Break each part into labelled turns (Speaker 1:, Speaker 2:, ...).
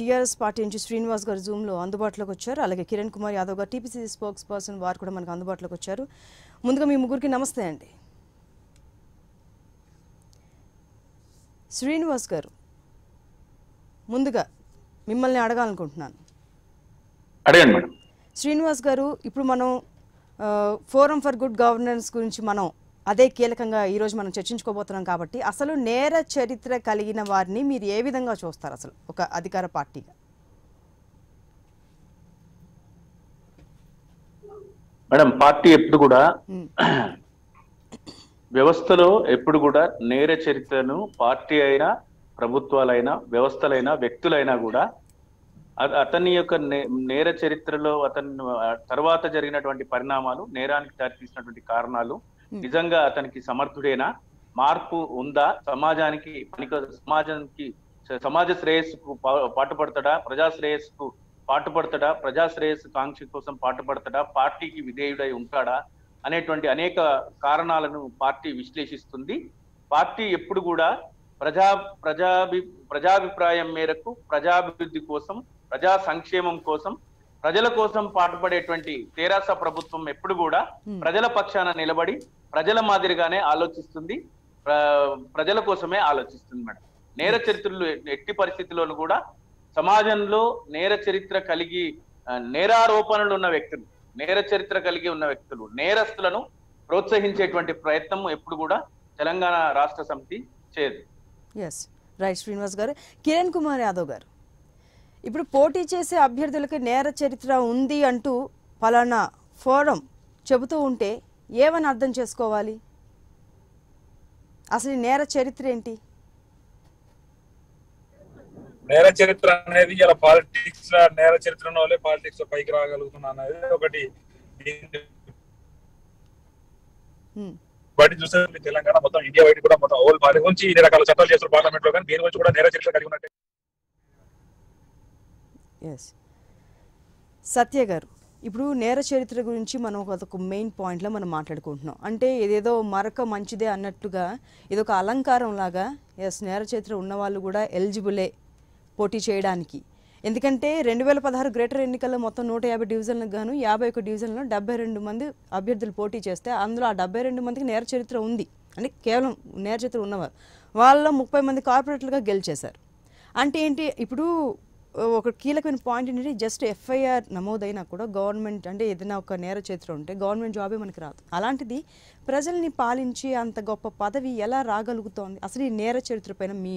Speaker 1: TRS party నుంచి శ్రీనివాస్ గారు జూమ్లో అందుబాటులోకి వచ్చారు అలాగే కిరణ్ కుమార్ యాదవ్ గారు టీపీసీ స్పోక్స్ పర్సన్ వారు కూడా మనకు అందుబాటులోకి వచ్చారు ముందుగా మీ ముగ్గురికి నమస్తే అండి శ్రీనివాస్ గారు ముందుగా మిమ్మల్ని అడగాలనుకుంటున్నాను శ్రీనివాస్ గారు ఇప్పుడు మనం ఫోరం ఫర్ గుడ్ గవర్నెన్స్ గురించి మనం అదే కీలకంగా ఈరోజు మనం చర్చించుకోబోతున్నాం కాబట్టి అసలు నేర చరిత్ర కలిగిన వారిని మీరు ఏ విధంగా చూస్తారు అసలు ఒక అధికార పార్టీగా
Speaker 2: మేడం పార్టీ ఎప్పుడు కూడా వ్యవస్థలో ఎప్పుడు కూడా నేర చరిత్రను పార్టీ అయినా ప్రభుత్వాలైనా వ్యవస్థలైనా వ్యక్తులైనా కూడా అతని యొక్క నేర చరిత్రలో అతని తర్వాత జరిగినటువంటి పరిణామాలు నేరానికి దారితీసినటువంటి కారణాలు నిజంగా అతనికి సమర్థుడేనా మార్పు ఉందా సమాజానికి పనిక సమాజానికి సమాజ శ్రేయస్సుకు పాటుపడతాడా ప్రజా శ్రేయస్సుకు పాటుపడతాడా ప్రజా శ్రేయస్సు కాంక్ష కోసం పాటుపడతాడా పార్టీకి విధేయుడై ఉంటాడా అనేటువంటి అనేక కారణాలను పార్టీ విశ్లేషిస్తుంది పార్టీ ఎప్పుడు కూడా ప్రజా ప్రజాభి ప్రజాభిప్రాయం మేరకు ప్రజాభివృద్ధి కోసం ప్రజా సంక్షేమం కోసం ప్రజల కోసం పాటుపడేటువంటి తేరాస ప్రభుత్వం ఎప్పుడు కూడా hmm. ప్రజల పక్షాన నిలబడి ప్రజల మాదిరిగానే ఆలోచిస్తుంది ప్రజల కోసమే ఆలోచిస్తుంది మేడం నేర hmm. చరిత్రలు ఎట్టి పరిస్థితుల్లోనూ కూడా సమాజంలో నేర చరిత్ర కలిగి నేరారోపణలు ఉన్న వ్యక్తులు నేర చరిత్ర కలిగి ఉన్న వ్యక్తులు నేరస్తులను ప్రోత్సహించేటువంటి ప్రయత్నం ఎప్పుడు కూడా తెలంగాణ రాష్ట్ర సమితి చేయదు
Speaker 1: రైట్ శ్రీనివాస్ గారు కిరణ్ కుమార్ యాదవ్ గారు ఇప్పుడు పోటీ చేసే అభ్యర్థులకి నేర చరిత్ర ఉంది అంటూ ఫలానా ఫోరం చెబుతూ ఉంటే ఏమని అర్థం చేసుకోవాలి అసలు నేర చరిత్ర ఏంటి
Speaker 2: నేర చరిత్ర అనేది ఇలా పాలిటిక్స్ నేర చరిత్ర పాలిటిక్స్ లో పైకి రాగలుగుతున్నా అనేది ఒకటి బట్టి చూస్తే తెలంగాణ మొత్తం ఇండియా వైడ్ కూడా మొత్తం ఓల్ ఇన్ని రకాల చట్టాలు చేస్తారు పార్లమెంట్ లో కానీ దీని గురించి కూడా నేర చరిత్ర కలిగి ఉన్నట్టు
Speaker 1: ఎస్ సత్య గారు ఇప్పుడు నేర చరిత్ర గురించి మనం ఒక మెయిన్ పాయింట్లో మనం మాట్లాడుకుంటున్నాం అంటే ఏదేదో మరొక మంచిదే అన్నట్టుగా ఇదొక అలంకారం లాగా ఎస్ నేర చరిత్ర ఉన్నవాళ్ళు కూడా ఎలిజిబులే పోటీ చేయడానికి ఎందుకంటే రెండు వేల పదహారు గ్రేటర్ ఎన్నికల్లో మొత్తం నూట యాభై డివిజన్లకు గాను యాభై ఒక డివిజన్లో డెబ్బై రెండు మంది అభ్యర్థులు పోటీ చేస్తే అందులో ఆ డెబ్బై రెండు మందికి నేర చరిత్ర ఉంది అంటే కేవలం నేర చరిత్ర ఉన్నవారు వాళ్ళ ముప్పై మంది కార్పొరేట్లుగా గెలిచేశారు అంటే ఏంటి ఇప్పుడు ఒక కీలకమైన పాయింట్ ఏంటంటే జస్ట్ ఎఫ్ఐఆర్ నమోదైనా కూడా గవర్నమెంట్ అంటే ఏదైనా ఒక నేర చేతిలో ఉంటే గవర్నమెంట్ జాబే మనకి రాదు అలాంటిది ప్రజల్ని పాలించి అంత గొప్ప పదవి ఎలా రాగలుగుతోంది అసలు ఈ నేర చరిత్ర పైన మీ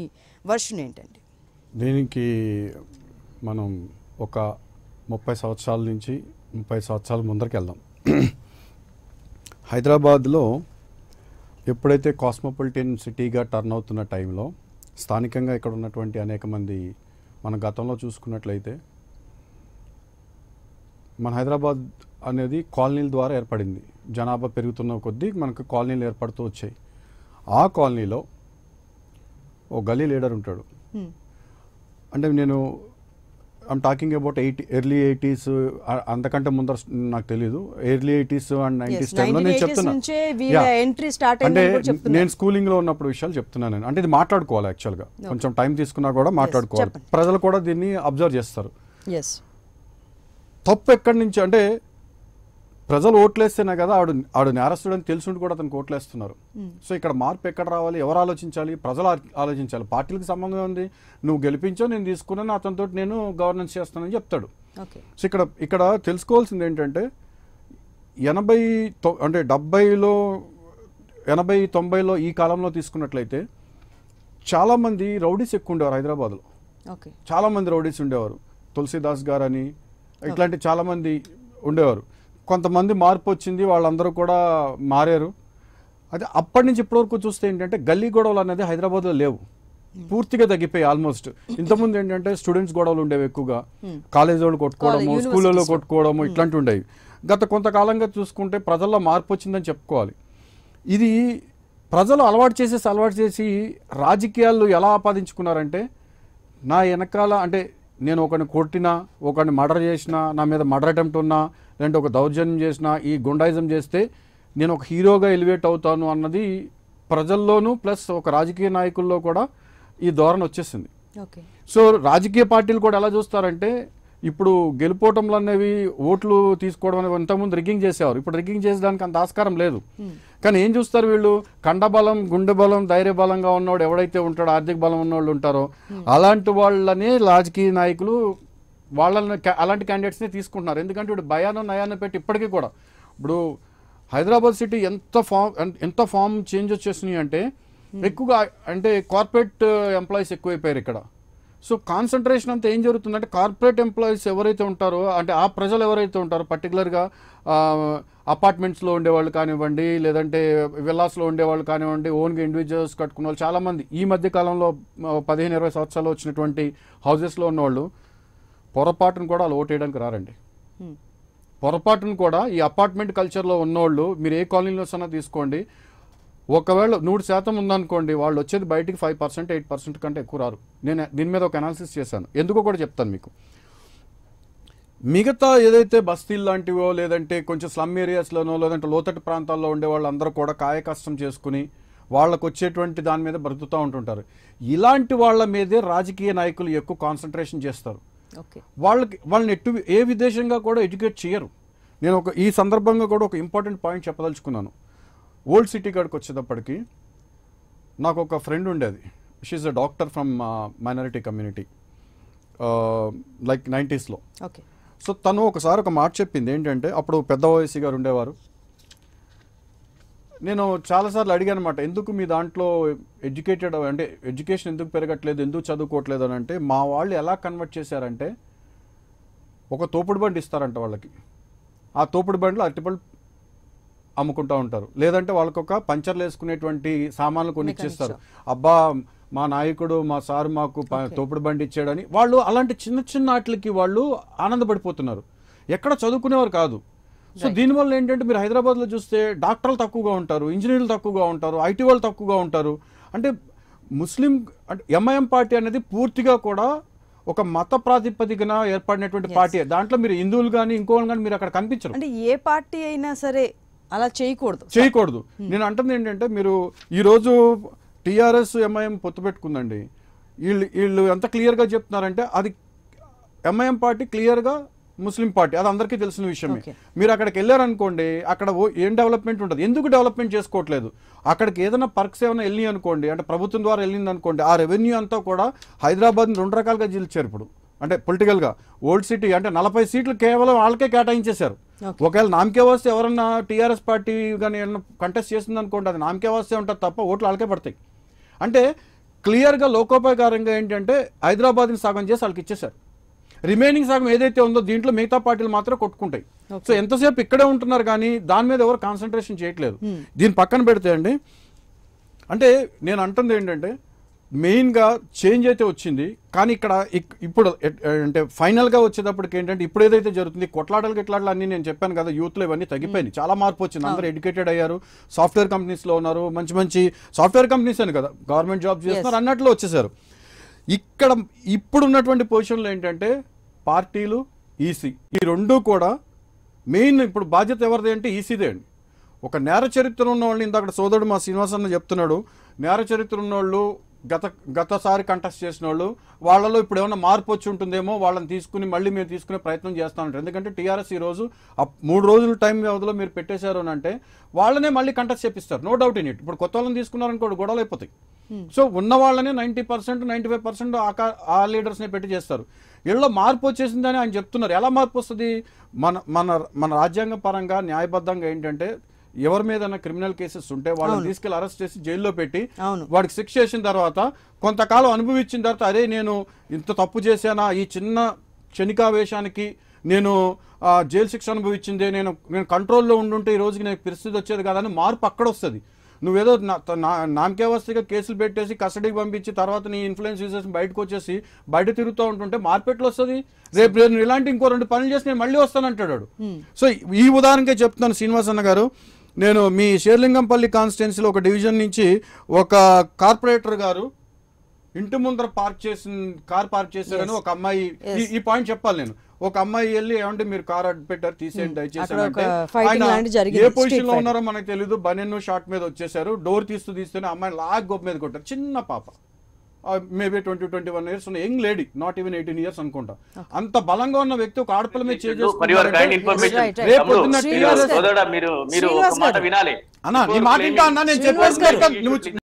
Speaker 1: వర్షన్ ఏంటండి
Speaker 3: దీనికి మనం ఒక ముప్పై సంవత్సరాల నుంచి ముప్పై సంవత్సరాల ముందరికి వెళ్దాం హైదరాబాద్లో ఎప్పుడైతే కాస్మోపాలిటన్ సిటీగా టర్న్ అవుతున్న టైంలో స్థానికంగా ఇక్కడ ఉన్నటువంటి అనేక మంది మన గతంలో చూసుకున్నట్లయితే మన హైదరాబాద్ అనేది కాలనీల ద్వారా ఏర్పడింది జనాభా పెరుగుతున్న కొద్దీ మనకు కాలనీలు ఏర్పడుతూ వచ్చాయి ఆ కాలనీలో ఓ గల్లీ లీడర్ ఉంటాడు అంటే నేను I'm talking about eighty early eighties అంతకంటే ముందర నాకు తెలియదు ఎర్లీ ఎయిటీస్ అండ్ నైన్టీస్ టైంలో నేను చెప్తున్నా అంటే నేను స్కూలింగ్ లో ఉన్నప్పుడు విషయాలు చెప్తున్నాను నేను అంటే ఇది మాట్లాడుకోవాలి యాక్చువల్గా కొంచెం టైం తీసుకున్నా కూడా మాట్లాడుకోవాలి ప్రజలు కూడా దీన్ని అబ్జర్వ్ చేస్తారు తప్పు ఎక్కడి నుంచి అంటే ప్రజలు ఓట్లేస్తేనే కదా ఆడు ఆడు నేరస్తుడని తెలుసుండి కూడా అతనికి ఓట్లేస్తున్నారు సో ఇక్కడ మార్పు ఎక్కడ రావాలి ఎవరు ఆలోచించాలి ప్రజలు ఆలోచించాలి పార్టీలకు సంబంధం ఉంది నువ్వు గెలిపించో నేను తీసుకున్నాను అతనితో నేను గవర్నెన్స్ చేస్తానని చెప్తాడు సో ఇక్కడ ఇక్కడ తెలుసుకోవాల్సింది ఏంటంటే ఎనభై అంటే డెబ్బైలో ఎనభై తొంభైలో ఈ కాలంలో తీసుకున్నట్లయితే చాలామంది రౌడీస్ ఎక్కువ ఉండేవారు హైదరాబాద్లో చాలామంది రౌడీస్ ఉండేవారు తులసిదాస్ గారు అని ఇట్లాంటి చాలామంది ఉండేవారు కొంతమంది మార్పు వచ్చింది వాళ్ళందరూ కూడా మారారు అయితే అప్పటి నుంచి ఇప్పటివరకు చూస్తే ఏంటంటే గల్లీ గొడవలు అనేది హైదరాబాద్లో లేవు hmm. పూర్తిగా తగ్గిపోయి ఆల్మోస్ట్ ఇంతకుముందు ఏంటంటే స్టూడెంట్స్ గొడవలు ఉండేవి ఎక్కువగా hmm. కాలేజ్ వాళ్ళు కొట్టుకోవడము స్కూళ్ళలో కొట్టుకోవడము hmm. ఇట్లాంటివి ఉండేవి గత కొంతకాలంగా చూసుకుంటే ప్రజల్లో మార్పు వచ్చిందని చెప్పుకోవాలి ఇది ప్రజలు అలవాటు చేసేసి అలవాటు చేసి రాజకీయాలు ఎలా ఆపాదించుకున్నారంటే నా వెనకాల అంటే నేను ఒకరిని కొట్టినా ఒకరిని మర్డర్ చేసినా నా మీద మర్డర్ అటెంప్ట్ ఉన్నా లేదంటే ఒక దౌర్జన్యం చేసినా ఈ గుండాయిజం చేస్తే నేను ఒక హీరోగా ఎలివేట్ అవుతాను అన్నది ప్రజల్లోనూ ప్లస్ ఒక రాజకీయ నాయకుల్లో కూడా ఈ ధోరణి వచ్చేసింది సో రాజకీయ పార్టీలు కూడా ఎలా చూస్తారంటే ఇప్పుడు గెలుపోవటంలో అనేవి ఓట్లు తీసుకోవడం అనేవి ఇంతకుముందు రిగ్గింగ్ చేసేవారు ఇప్పుడు రిగ్గింగ్ చేసేదానికి అంత ఆస్కారం లేదు కానీ ఏం చూస్తారు వీళ్ళు కండబలం గుండె బలం ధైర్య బలంగా ఉన్నవాడు ఎవడైతే ఉంటాడో ఆర్థిక బలం ఉన్నవాళ్ళు ఉంటారో అలాంటి వాళ్ళని రాజకీయ నాయకులు వాళ్ళని అలాంటి క్యాండిడేట్స్ని తీసుకుంటున్నారు ఎందుకంటే వీడు భయాన నయాన్ని పెట్టి ఇప్పటికీ కూడా ఇప్పుడు హైదరాబాద్ సిటీ ఎంత ఫామ్ ఎంత ఫామ్ చేంజ్ వచ్చేసినాయి అంటే ఎక్కువగా అంటే కార్పొరేట్ ఎంప్లాయీస్ ఎక్కువైపోయారు ఇక్కడ సో కాన్సన్ట్రేషన్ అంతా ఏం జరుగుతుందంటే కార్పొరేట్ ఎంప్లాయీస్ ఎవరైతే ఉంటారో అంటే ఆ ప్రజలు ఎవరైతే ఉంటారో పర్టికులర్గా అపార్ట్మెంట్స్లో ఉండేవాళ్ళు కానివ్వండి లేదంటే విల్లాస్లో ఉండేవాళ్ళు కానివ్వండి ఓన్గా ఇండివిజువల్స్ కట్టుకున్న వాళ్ళు చాలామంది ఈ మధ్య కాలంలో పదిహేను ఇరవై సంవత్సరాలు వచ్చినటువంటి హౌజెస్లో ఉన్నవాళ్ళు పొరపాటును కూడా వాళ్ళు ఓటేయడానికి రారండి పొరపాటును కూడా ఈ అపార్ట్మెంట్ కల్చర్లో ఉన్నవాళ్ళు మీరు ఏ కాలనీలో వస్తున్నా తీసుకోండి ఒకవేళ నూరు శాతం ఉందనుకోండి వాళ్ళు వచ్చేది బయటికి ఫైవ్ పర్సెంట్ ఎయిట్ పర్సెంట్ కంటే ఎక్కువ రారు నేను దీని మీద ఒక అనాలిసిస్ చేశాను ఎందుకో కూడా చెప్తాను మీకు మిగతా ఏదైతే బస్తీలు లాంటివో లేదంటే కొంచెం స్లమ్ ఏరియాస్లోనో లేదంటే లోతట్టు ప్రాంతాల్లో ఉండే వాళ్ళందరూ కూడా కాయకష్టం చేసుకుని వాళ్ళకు వచ్చేటువంటి దాని మీద బ్రతుకుతూ ఉంటుంటారు ఇలాంటి వాళ్ళ మీదే రాజకీయ నాయకులు ఎక్కువ కాన్సన్ట్రేషన్ చేస్తారు వాళ్ళకి వాళ్ళని ఎటు ఏ విదేశంగా కూడా ఎడ్యుకేట్ చేయరు నేను ఒక ఈ సందర్భంగా కూడా ఒక ఇంపార్టెంట్ పాయింట్ చెప్పదలుచుకున్నాను ఓల్డ్ సిటీ కాడికి వచ్చేటప్పటికి నాకు ఒక ఫ్రెండ్ ఉండేది she a doctor from minority community like నైంటీస్లో ఓకే సో తను ఒకసారి ఒక మాట చెప్పింది ఏంటంటే అప్పుడు పెద్ద వయసు గారు ఉండేవారు నేను చాలాసార్లు అడిగాను అనమాట ఎందుకు మీ దాంట్లో ఎడ్యుకేటెడ్ అంటే ఎడ్యుకేషన్ ఎందుకు పెరగట్లేదు ఎందుకు చదువుకోవట్లేదు అని అంటే మా వాళ్ళు ఎలా కన్వర్ట్ చేశారంటే ఒక తోపుడు బండి ఇస్తారంట వాళ్ళకి ఆ తోపుడు బండిలో అరటిపళ్ళు అమ్ముకుంటూ ఉంటారు లేదంటే వాళ్ళకొక పంచర్లు వేసుకునేటువంటి సామాన్లు కొనిచ్చేస్తారు అబ్బా మా నాయకుడు మా సారు మాకు తోపుడు బండి ఇచ్చాడని వాళ్ళు అలాంటి చిన్న చిన్న వాటికి వాళ్ళు ఆనందపడిపోతున్నారు ఎక్కడ చదువుకునేవారు కాదు సో దీనివల్ల ఏంటంటే మీరు హైదరాబాద్లో చూస్తే డాక్టర్లు తక్కువగా ఉంటారు ఇంజనీర్లు తక్కువగా ఉంటారు ఐటీ వాళ్ళు తక్కువగా ఉంటారు అంటే ముస్లిం అంటే ఎంఐఎం పార్టీ అనేది పూర్తిగా కూడా ఒక మత ప్రాతిపదికన ఏర్పడినటువంటి పార్టీ దాంట్లో మీరు హిందువులు కానీ ఇంకోళ్ళు కానీ మీరు అక్కడ కనిపించరు
Speaker 1: అంటే ఏ పార్టీ అయినా సరే అలా చేయకూడదు
Speaker 3: చేయకూడదు hmm. నేను అంటుంది ఏంటంటే మీరు ఈరోజు టీఆర్ఎస్ ఎంఐఎం పొత్తు పెట్టుకుందండి వీళ్ళు వీళ్ళు ఎంత క్లియర్గా చెప్తున్నారంటే అది ఎంఐఎం పార్టీ క్లియర్గా ముస్లిం పార్టీ అది అందరికీ తెలిసిన విషయమే మీరు అక్కడికి వెళ్ళారనుకోండి అక్కడ ఏం డెవలప్మెంట్ ఉంటుంది ఎందుకు డెవలప్మెంట్ చేసుకోవట్లేదు అక్కడికి ఏదైనా పర్క్స్ ఏమైనా వెళ్ళి అనుకోండి అంటే ప్రభుత్వం ద్వారా వెళ్ళింది అనుకోండి ఆ రెవెన్యూ అంతా కూడా హైదరాబాద్ని రెండు రకాలుగా జీల్చారు ఇప్పుడు అంటే పొలిటికల్గా ఓల్డ్ సిటీ అంటే నలభై సీట్లు కేవలం వాళ్ళకే కేటాయించేశారు ఒకవేళ నామకే వస్తే ఎవరన్నా టీఆర్ఎస్ పార్టీ కానీ ఏమన్నా కంటెస్ట్ చేసింది అనుకోండి అది నామకే వస్తే ఉంటుంది తప్ప ఓట్లు వాళ్ళకే పడతాయి అంటే క్లియర్గా లోకోపకారంగా ఏంటంటే హైదరాబాద్ని సగం చేసి వాళ్ళకి ఇచ్చేశారు రిమైనింగ్ సగం ఏదైతే ఉందో దీంట్లో మిగతా పార్టీలు మాత్రం కొట్టుకుంటాయి సో ఎంతసేపు ఇక్కడే ఉంటున్నారు కానీ దాని మీద ఎవరు కాన్సన్ట్రేషన్ చేయట్లేదు దీని పక్కన పెడితే అండి అంటే నేను అంటుంది ఏంటంటే మెయిన్గా చేంజ్ అయితే వచ్చింది కానీ ఇక్కడ ఇప్పుడు అంటే ఫైనల్గా వచ్చేటప్పటికి ఏంటంటే ఇప్పుడు ఏదైతే జరుగుతుంది కొట్లాటలు గిట్లాటలు అన్నీ నేను చెప్పాను కదా యూత్లో ఇవన్నీ తగ్గిపోయినాయి చాలా మార్పు వచ్చింది అందరూ ఎడ్యుకేటెడ్ అయ్యారు సాఫ్ట్వేర్ కంపెనీస్లో ఉన్నారు మంచి మంచి సాఫ్ట్వేర్ కంపెనీస్ అని కదా గవర్నమెంట్ జాబ్ చేస్తున్నారు అన్నట్లు వచ్చేసారు ఇక్కడ ఇప్పుడున్నటువంటి పొజిషన్లో ఏంటంటే పార్టీలు ఈసీ ఈ రెండూ కూడా మెయిన్ ఇప్పుడు బాధ్యత ఎవరిది అంటే ఈసీదే అండి ఒక నేర చరిత్ర ఉన్న వాళ్ళని ఇందాక సోదరుడు మా శ్రీనివాసన్న చెప్తున్నాడు నేర చరిత్ర ఉన్నవాళ్ళు గత గతసారి కంటెస్ట్ చేసిన వాళ్ళు వాళ్ళలో ఇప్పుడు ఏమైనా మార్పు వచ్చి ఉంటుందేమో వాళ్ళని తీసుకుని మళ్ళీ మేము తీసుకునే ప్రయత్నం చేస్తూ ఉంటారు ఎందుకంటే టీఆర్ఎస్ ఈరోజు మూడు రోజుల టైం వ్యవధిలో మీరు పెట్టేశారు అని అంటే వాళ్ళనే మళ్ళీ కంటెస్ట్ చేపిస్తారు నో డౌట్ ఇన్ ఇట్ ఇప్పుడు కొత్త వాళ్ళని తీసుకున్నారనుకోండి గొడవలు అయిపోతాయి సో ఉన్న వాళ్ళనే ninety percent ninety five percent ఆ లీడర్స్ని పెట్టి చేస్తారు వీళ్ళలో మార్పు వచ్చేసిందని ఆయన చెప్తున్నారు ఎలా మార్పు వస్తుంది మన మన మన రాజ్యాంగ పరంగా న్యాయబద్ధంగా ఏంటంటే ఎవరి మీద క్రిమినల్ కేసెస్ ఉంటే వాళ్ళని తీసుకెళ్లి అరెస్ట్ చేసి జైల్లో పెట్టి వాడికి శిక్ష చేసిన తర్వాత కొంతకాలం అనుభవించిన తర్వాత అదే నేను ఇంత తప్పు చేశానా ఈ చిన్న క్షణికావేశానికి నేను జైలు శిక్ష అనుభవించిందే నేను నేను కంట్రోల్లో ఉండుంటే ఈ రోజుకి నేను పరిస్థితి వచ్చేది కాదని మార్పు అక్కడ వస్తుంది నువ్వేదో నామకేవస్థగా కేసులు పెట్టేసి కస్టడీకి పంపించి తర్వాత నీ ఇన్ఫ్లుయెన్స్ యూజర్స్ బయటకు వచ్చేసి బయట తిరుగుతూ ఉంటుంటే మార్పెట్లు వస్తుంది రేపు నేను ఇలాంటి ఇంకో రెండు పనులు చేసి నేను మళ్ళీ వస్తానంటాడు సో ఈ ఉదాహరణకే చెప్తున్నాను శ్రీనివాస్ అన్న గారు నేను మీ షేర్లింగంపల్లి కాన్స్టిట్యున్సీలో ఒక డివిజన్ నుంచి ఒక కార్పొరేటర్ గారు ఇంటి ముందర పార్క్ చేసి కార్ పార్క్ చేశారని ఒక అమ్మాయి ఈ పాయింట్ చెప్పాలి నేను ఒక అమ్మాయి వెళ్ళి ఏమంటే మీరు కార్ అడ్డు పెట్టారు తీసేయండి hmm. దయచేసి ఏ పొజిషన్ లో ఉన్నారో మనకు తెలీదు బనెన్ షార్ట్ మీద వచ్చేసారు డోర్ తీస్తూ తీస్తూనే అమ్మాయిని లాగ్ గొప్ప మీద కొట్టారు చిన్న పాప maybe twenty twenty one years ఉన్న young lady not even eighteen years అనుకుంటా అంత బలంగా ఉన్న వ్యక్తి ఒక ఆడపిల్ల మీద వినాలి నీ మాట ఇంకా నేను చెప్పేసి నువ్వు